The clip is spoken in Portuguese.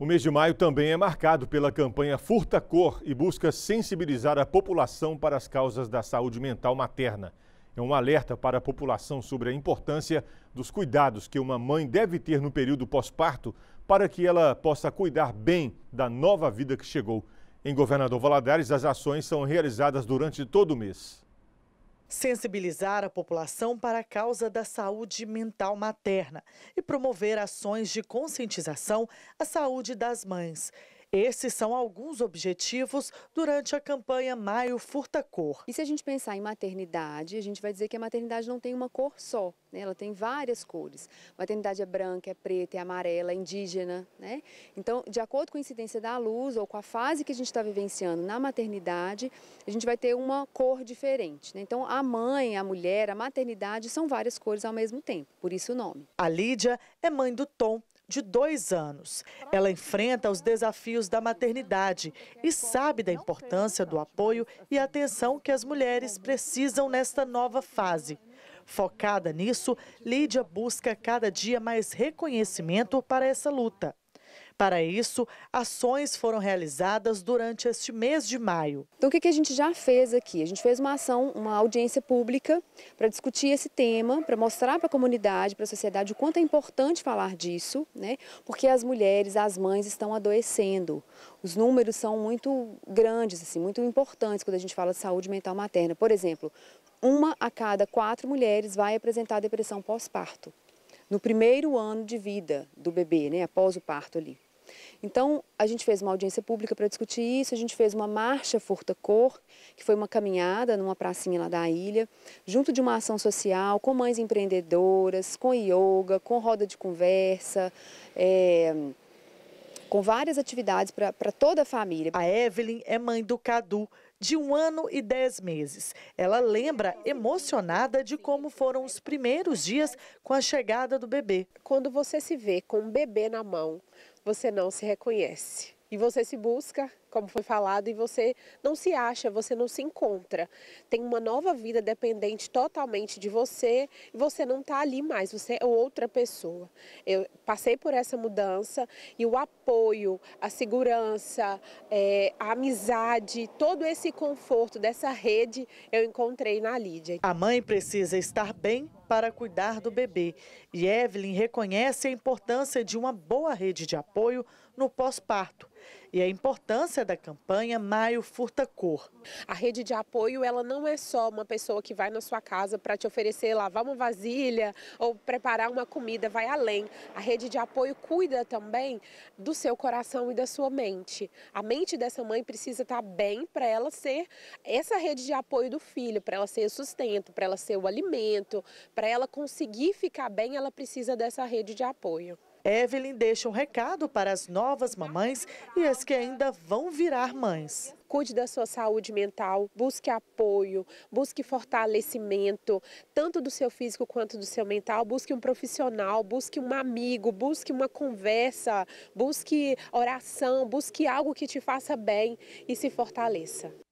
O mês de maio também é marcado pela campanha Furta Cor e busca sensibilizar a população para as causas da saúde mental materna. É um alerta para a população sobre a importância dos cuidados que uma mãe deve ter no período pós-parto para que ela possa cuidar bem da nova vida que chegou. Em Governador Valadares, as ações são realizadas durante todo o mês. Sensibilizar a população para a causa da saúde mental materna e promover ações de conscientização à saúde das mães. Esses são alguns objetivos durante a campanha Maio Furta Cor. E se a gente pensar em maternidade, a gente vai dizer que a maternidade não tem uma cor só, né? ela tem várias cores. Maternidade é branca, é preta, é amarela, é indígena. Né? Então, de acordo com a incidência da luz ou com a fase que a gente está vivenciando na maternidade, a gente vai ter uma cor diferente. Né? Então, a mãe, a mulher, a maternidade são várias cores ao mesmo tempo, por isso o nome. A Lídia é mãe do Tom, de dois anos. Ela enfrenta os desafios da maternidade e sabe da importância do apoio e atenção que as mulheres precisam nesta nova fase. Focada nisso, Lídia busca cada dia mais reconhecimento para essa luta. Para isso, ações foram realizadas durante este mês de maio. Então, o que a gente já fez aqui? A gente fez uma ação, uma audiência pública para discutir esse tema, para mostrar para a comunidade, para a sociedade o quanto é importante falar disso, né? porque as mulheres, as mães estão adoecendo. Os números são muito grandes, assim, muito importantes quando a gente fala de saúde mental materna. Por exemplo, uma a cada quatro mulheres vai apresentar depressão pós-parto no primeiro ano de vida do bebê, né, após o parto ali. Então, a gente fez uma audiência pública para discutir isso, a gente fez uma marcha furta-cor, que foi uma caminhada numa pracinha lá da ilha, junto de uma ação social, com mães empreendedoras, com yoga, com roda de conversa, é, com várias atividades para toda a família. A Evelyn é mãe do Cadu, de um ano e dez meses. Ela lembra emocionada de como foram os primeiros dias com a chegada do bebê. Quando você se vê com um bebê na mão, você não se reconhece. E você se busca como foi falado, e você não se acha, você não se encontra. Tem uma nova vida dependente totalmente de você e você não está ali mais, você é outra pessoa. Eu passei por essa mudança e o apoio, a segurança, é, a amizade, todo esse conforto dessa rede eu encontrei na Lídia. A mãe precisa estar bem para cuidar do bebê. E Evelyn reconhece a importância de uma boa rede de apoio no pós-parto e a importância da campanha Maio Furta Cor. A rede de apoio ela não é só uma pessoa que vai na sua casa para te oferecer lavar uma vasilha ou preparar uma comida, vai além. A rede de apoio cuida também do seu coração e da sua mente. A mente dessa mãe precisa estar tá bem para ela ser essa rede de apoio do filho, para ela ser o sustento, para ela ser o alimento, para ela conseguir ficar bem, ela precisa dessa rede de apoio. Evelyn deixa um recado para as novas mamães e as que ainda vão virar mães. Cuide da sua saúde mental, busque apoio, busque fortalecimento, tanto do seu físico quanto do seu mental. Busque um profissional, busque um amigo, busque uma conversa, busque oração, busque algo que te faça bem e se fortaleça.